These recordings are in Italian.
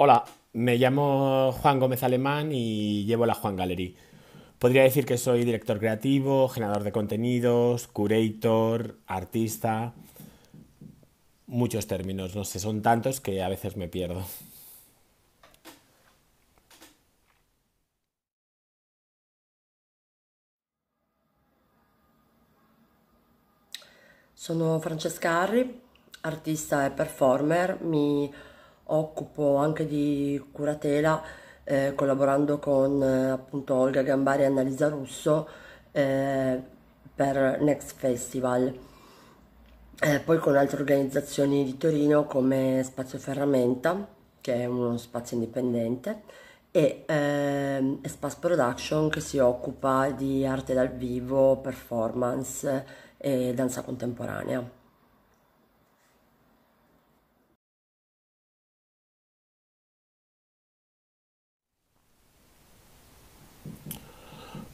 Hola, me llamo Juan Gómez Alemán y llevo la Juan Gallery. Podría decir que soy director creativo, generador de contenidos, curator, artista. Muchos términos, no sé, son tantos que a veces me pierdo. Soy Francesca Arri, artista e performer. occupo anche di curatela eh, collaborando con eh, appunto Olga Gambari e Annalisa Russo eh, per Next Festival. Eh, poi con altre organizzazioni di Torino come Spazio Ferramenta, che è uno spazio indipendente, e ehm, Espace Production che si occupa di arte dal vivo, performance e danza contemporanea.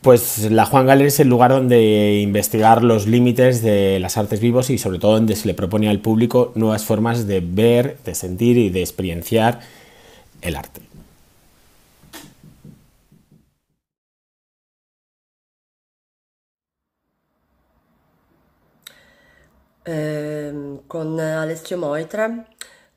Pues la Juan Galer es el lugar donde investigar los límites de las artes vivas y sobre todo donde se le propone al público nuevas formas de ver, de sentir y de experienciar el arte. Ehm, con Alessio Moitre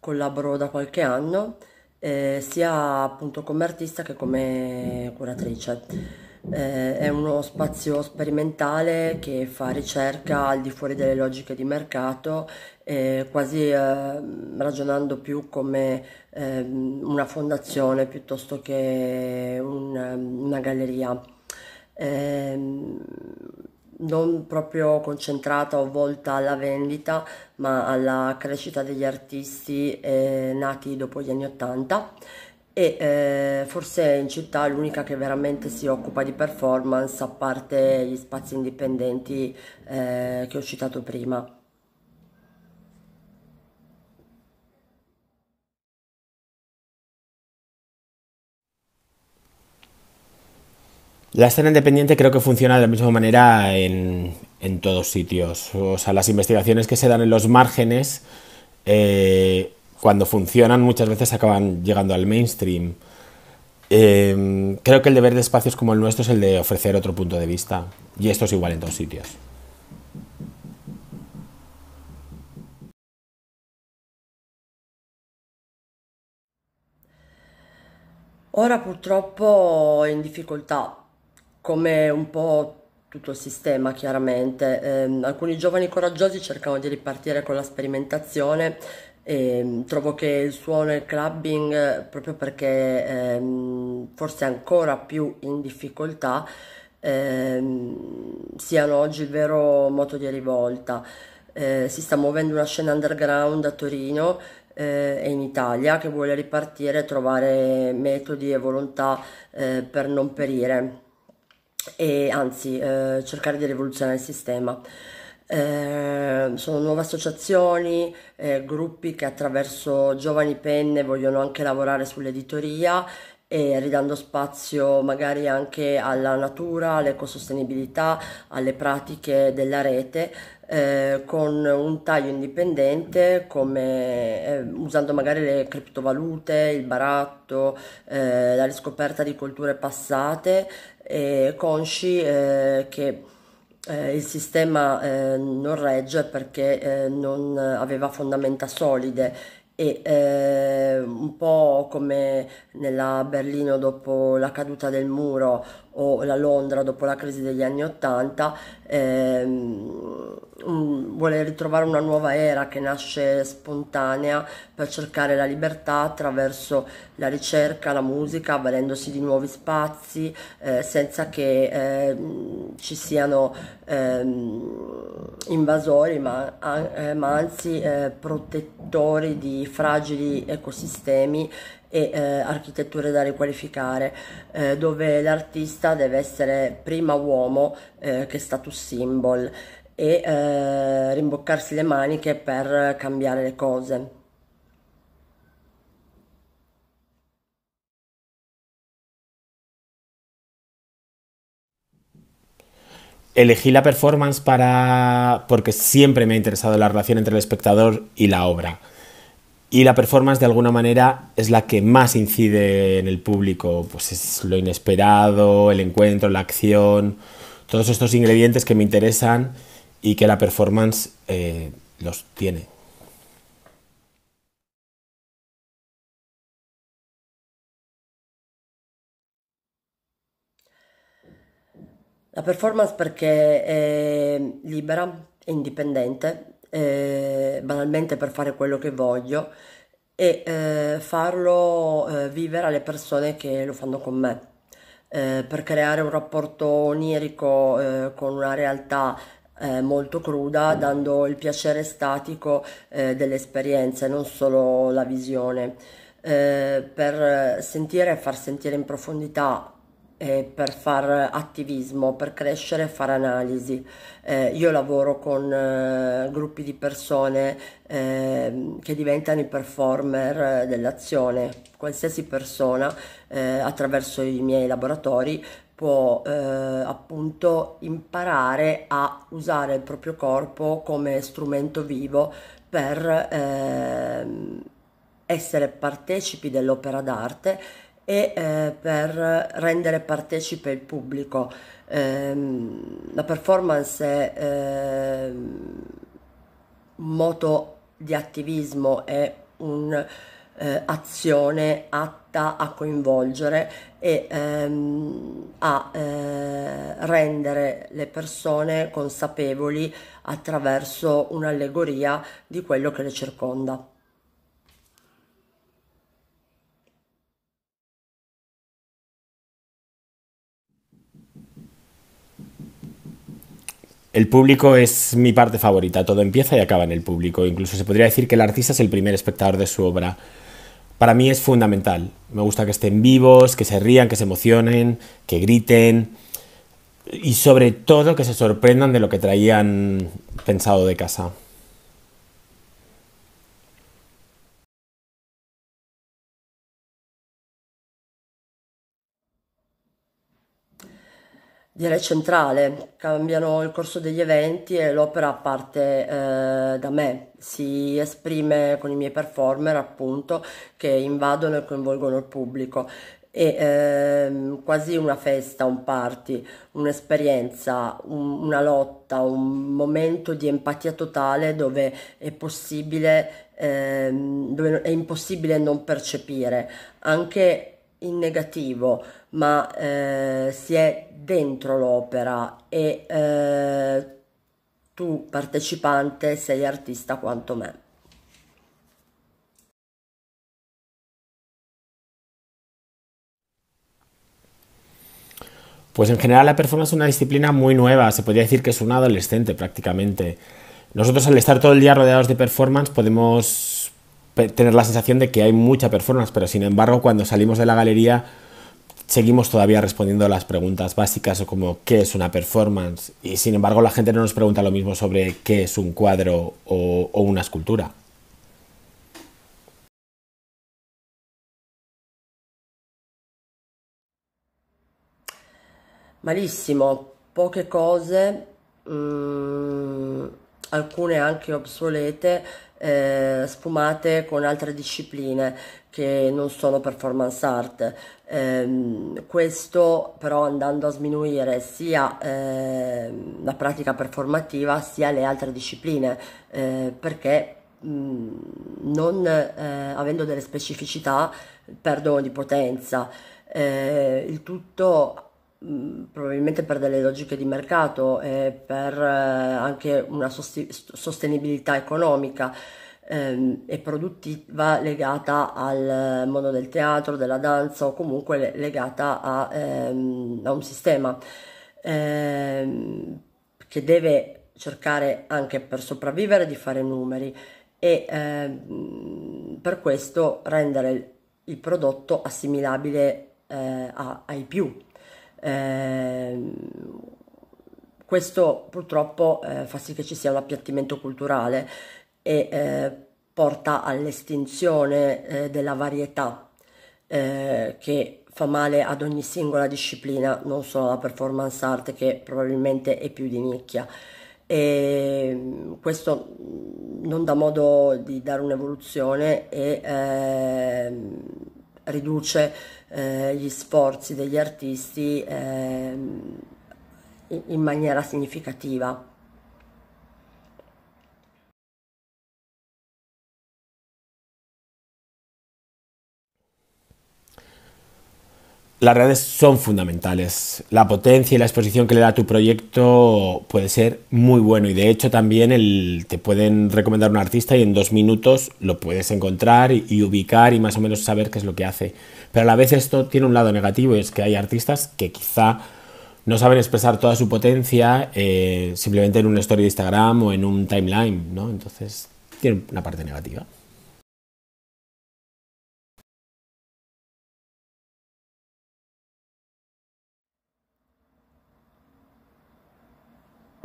collaboro da qualche anno, eh, sia appunto come artista che come curatrice. eh, è uno spazio sperimentale che fa ricerca al di fuori delle logiche di mercato, eh, quasi eh, ragionando più come ehm, una fondazione piuttosto che un, una galleria. Ehm, non proprio concentrata o volta alla vendita, ma alla crescita degli artisti eh, nati dopo gli anni Ottanta e eh, forse in città l'unica che veramente si occupa di performance a parte gli spazi indipendenti eh, che ho citato prima. La escena independiente creo que funciona de la misma manera en, en todos sitios. O sea, las investigaciones que se dan en los márgenes eh, cuando funcionan muchas veces acaban llegando al mainstream. Eh, creo que el deber de espacios como el nuestro es el de ofrecer otro punto de vista. Y esto es igual en todos sitios. Ora purtroppo è in difficoltà, come un po' tutto il sistema chiaramente. Eh, alcuni giovani coraggiosi cercano di ripartire con la sperimentazione e, ehm, trovo che il suono e il clubbing, eh, proprio perché ehm, forse ancora più in difficoltà, ehm, siano oggi il vero moto di rivolta. Eh, si sta muovendo una scena underground a Torino eh, e in Italia che vuole ripartire e trovare metodi e volontà eh, per non perire e anzi eh, cercare di rivoluzionare il sistema. Ehm, sono nuove associazioni, eh, gruppi che attraverso giovani penne vogliono anche lavorare sull'editoria e ridando spazio magari anche alla natura, all'ecosostenibilità, alle pratiche della rete eh, con un taglio indipendente come eh, usando magari le criptovalute, il baratto, eh, la riscoperta di culture passate e consci eh, che eh, il sistema eh, non regge perché eh, non aveva fondamenta solide e eh, un po' come nella Berlino dopo la caduta del muro o la Londra dopo la crisi degli anni Ottanta, ehm, Mm, vuole ritrovare una nuova era che nasce spontanea per cercare la libertà attraverso la ricerca, la musica, avvalendosi di nuovi spazi eh, senza che eh, ci siano eh, invasori, ma, eh, ma anzi eh, protettori di fragili ecosistemi e eh, architetture da riqualificare, eh, dove l'artista deve essere prima uomo eh, che status symbol e rimbocarse eh, rimboccarsi le maniche per cambiare le cose. Elegí la performance para... porque siempre me ha interesado la relación entre el espectador y la obra. Y la performance de alguna manera es la que más incide en el público, pues es lo inesperado, el encuentro, la acción, todos estos ingredientes que me interesan y que la performance eh, los tiene. La performance perché è libera, è indipendente, è banalmente per fare quello che voglio e eh, farlo eh, vivere alle persone che lo fanno con me, eh, per creare un rapporto onirico eh, con una realtà eh, molto cruda, dando il piacere statico eh, delle esperienze, non solo la visione. Eh, per sentire e far sentire in profondità per far attivismo, per crescere e fare analisi. Eh, io lavoro con eh, gruppi di persone eh, che diventano i performer eh, dell'azione. Qualsiasi persona eh, attraverso i miei laboratori può eh, appunto imparare a usare il proprio corpo come strumento vivo per eh, essere partecipi dell'opera d'arte e eh, per rendere partecipe il pubblico. Ehm, la performance è ehm, un moto di attivismo, è un eh, azione atta a coinvolgere e ehm, a eh, rendere le persone consapevoli attraverso un'allegoria di quello che le circonda. El público es mi parte favorita, todo empieza y acaba en el público, incluso se podría decir que el artista es el primer espectador de su obra. para mí es fundamental. Me gusta que estén vivos, que se rían, que se emocionen, que griten y sobre todo que se sorprendan de lo que traían pensado de casa. direi centrale, cambiano il corso degli eventi e l'opera parte eh, da me, si esprime con i miei performer appunto che invadono e coinvolgono il pubblico. È eh, quasi una festa, un party, un'esperienza, un, una lotta, un momento di empatia totale dove è possibile, eh, dove è impossibile non percepire anche in negativo, ma eh, si è dentro l'opera e eh, tu partecipante sei artista quanto me. Pues en general la performance es una disciplina muy nueva, se podría decir que es un adolescente prácticamente. Nosotros al estar todo el día rodeados de performance podemos tener la sensación de que hay mucha performance, pero sin embargo cuando salimos de la galería seguimos todavía respondiendo a las preguntas básicas o como qué es una performance y sin embargo la gente no nos pregunta lo mismo sobre qué es un cuadro o, una escultura. Malísimo. poche cose, Algunas mm, alcune anche obsolete. eh, spumate con altre discipline che non sono performance art. Eh, questo però andando a sminuire sia eh, la pratica performativa sia le altre discipline eh, perché mh, non eh, avendo delle specificità perdono di potenza. Eh, il tutto probabilmente per delle logiche di mercato e per eh, anche una sostenibilità economica ehm, e produttiva legata al mondo del teatro, della danza o comunque legata a, ehm, a un sistema ehm, che deve cercare anche per sopravvivere di fare numeri e ehm, per questo rendere il prodotto assimilabile eh, a, ai più. Ehm, questo purtroppo eh, fa sì che ci sia un appiattimento culturale e eh, porta all'estinzione eh, della varietà eh, che fa male ad ogni singola disciplina, non solo alla performance art che probabilmente è più di nicchia. E ehm, questo non dà modo di dare un'evoluzione e ehm, riduce eh, gli sforzi degli artisti eh, in maniera significativa. las redes son fundamentales. La potencia y la exposición que le da a tu proyecto puede ser muy bueno y de hecho también te pueden recomendar un artista y en dos minutos lo puedes encontrar y, ubicar y más o menos saber qué es lo que hace. Pero a la vez esto tiene un lado negativo es que hay artistas que quizá no saben expresar toda su potencia eh, simplemente en una story de Instagram o en un timeline, ¿no? Entonces tiene una parte negativa.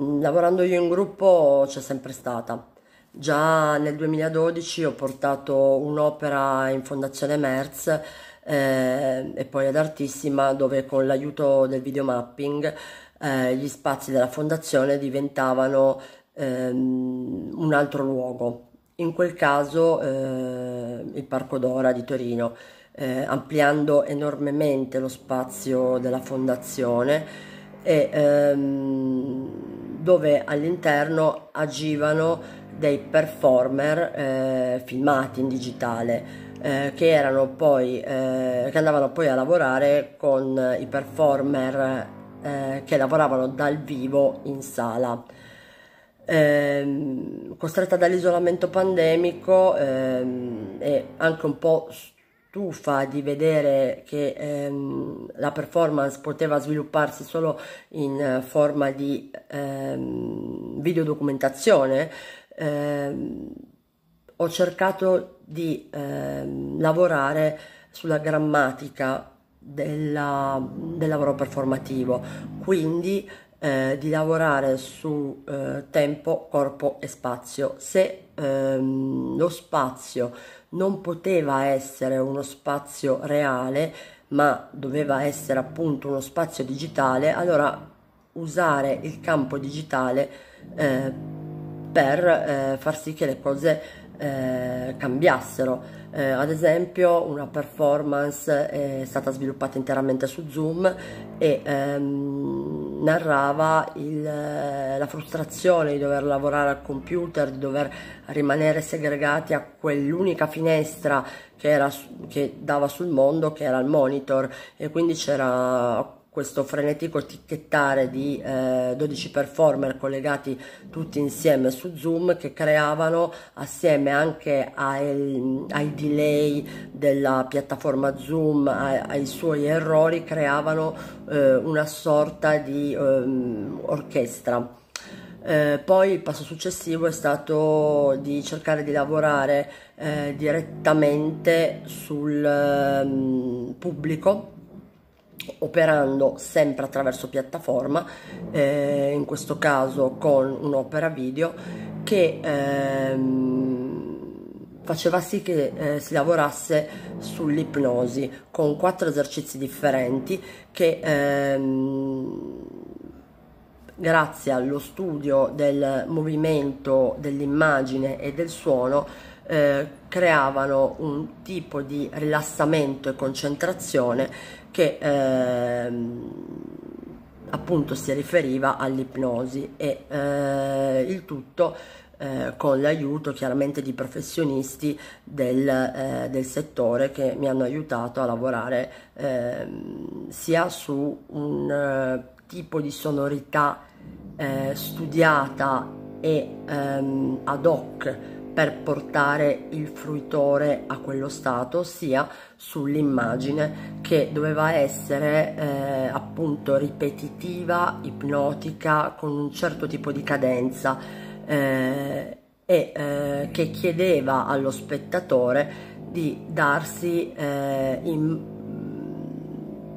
Mm, lavorando io in gruppo c'è sempre stata. Già nel 2012 ho portato un'opera in Fondazione MERS eh, e poi ad Artissima dove con l'aiuto del videomapping eh, gli spazi della fondazione diventavano ehm, un altro luogo. In quel caso eh, il Parco d'Ora di Torino, eh, ampliando enormemente lo spazio della fondazione e ehm, dove all'interno agivano dei performer eh, filmati in digitale eh, che, erano poi, eh, che andavano poi a lavorare con i performer eh, che lavoravano dal vivo in sala. Ehm, costretta dall'isolamento pandemico ehm, e anche un po' stufa di vedere che ehm, la performance poteva svilupparsi solo in eh, forma di ehm, videodocumentazione, ehm, ho cercato di ehm, lavorare sulla grammatica della, del lavoro performativo, quindi eh, di lavorare su eh, tempo, corpo e spazio. Se ehm, lo spazio non poteva essere uno spazio reale, ma doveva essere appunto uno spazio digitale, allora usare il campo digitale eh, per eh, far sì che le cose eh, cambiassero. Eh, ad esempio una performance è stata sviluppata interamente su Zoom e ehm, narrava il, eh, la frustrazione di dover lavorare al computer, di dover rimanere segregati a quell'unica finestra che, era, che dava sul mondo, che era il monitor, e quindi c'era questo frenetico ticchettare di eh, 12 performer collegati tutti insieme su Zoom che creavano assieme anche ai, ai delay della piattaforma Zoom, ai, ai suoi errori, creavano eh, una sorta di ehm, eh, orchestra. poi il passo successivo è stato di cercare di lavorare eh, direttamente sul ehm, pubblico operando sempre attraverso piattaforma, eh, in questo caso con un'opera video che ehm, faceva sì che eh, si lavorasse sull'ipnosi con quattro esercizi differenti che ehm, grazie allo studio del movimento dell'immagine e del suono eh, creavano un tipo di rilassamento e concentrazione che ehm, appunto si riferiva all'ipnosi e eh, il tutto eh, con l'aiuto chiaramente di professionisti del, eh, del, settore che mi hanno aiutato a lavorare ehm, sia su un eh, tipo di sonorità eh, studiata e ehm, ad hoc per portare il fruitore a quello stato sia sull'immagine che doveva essere eh, appunto ripetitiva, ipnotica, con un certo tipo di cadenza eh, e eh, che chiedeva allo spettatore di darsi eh, in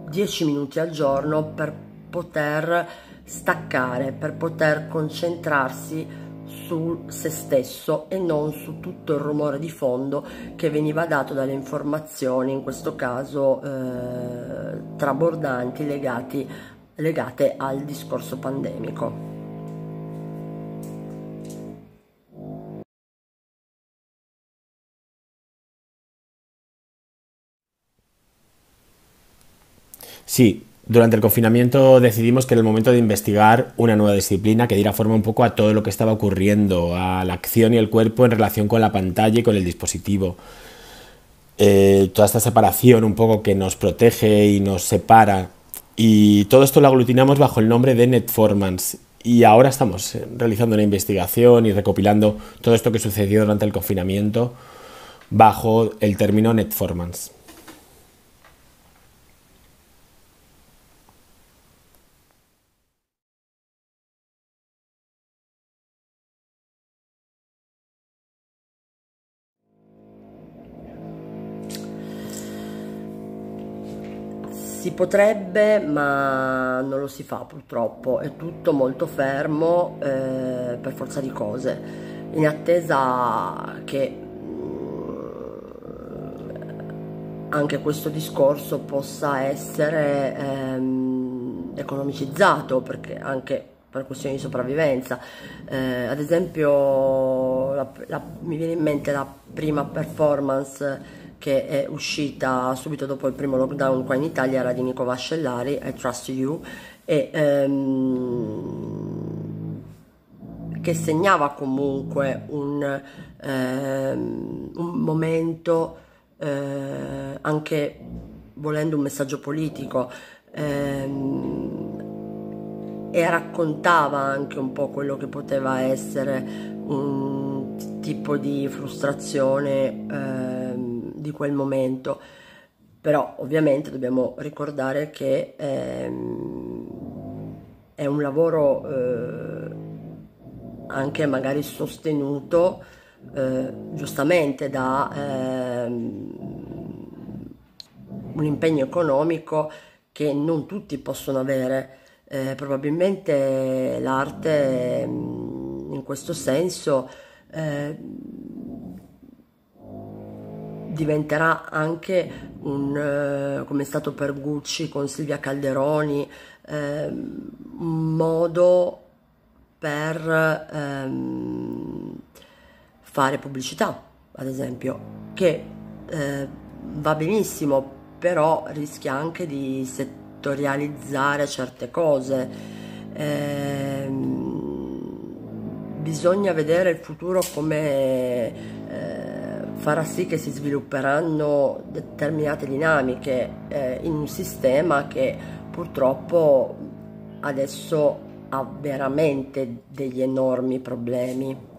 10 mm, minuti al giorno per poter staccare, per poter concentrarsi su se stesso e non su tutto il rumore di fondo che veniva dato dalle informazioni, in questo caso eh, trabordanti, legati, legate al discorso pandemico. Sì, Durante el confinamiento decidimos que era el momento de investigar una nueva disciplina que diera forma un poco a todo lo que estaba ocurriendo, a la acción y el cuerpo en relación con la pantalla y con el dispositivo. Eh, toda esta separación un poco que nos protege y nos separa. Y todo esto lo aglutinamos bajo el nombre de Netformance. Y ahora estamos eh, realizando una investigación y recopilando todo esto que sucedió durante el confinamiento bajo el término Netformance. potrebbe ma non lo si fa purtroppo, è tutto molto fermo eh, per forza di cose, in attesa che mm, anche questo discorso possa essere ehm, economicizzato perché anche per questioni di sopravvivenza eh, ad esempio la, la, mi viene in mente la prima performance che è uscita subito dopo il primo lockdown qua in Italia era di Nico Vascellari, I Trust You, e, ehm, che segnava comunque un, ehm, un momento eh, anche volendo un messaggio politico ehm, e raccontava anche un po' quello che poteva essere un tipo di frustrazione eh, di quel momento. Però ovviamente dobbiamo ricordare che ehm, è un lavoro eh, anche magari sostenuto eh, giustamente da ehm, un impegno economico che non tutti possono avere. Eh, probabilmente l'arte ehm, in questo senso eh, diventerà anche un, eh, come è stato per Gucci con Silvia Calderoni, ehm, un modo per ehm, fare pubblicità, ad esempio, che eh, va benissimo, però rischia anche di settorializzare certe cose. Ehm, bisogna vedere il futuro come eh, farà sì che si svilupperanno determinate dinamiche eh, in un sistema che purtroppo adesso ha veramente degli enormi problemi.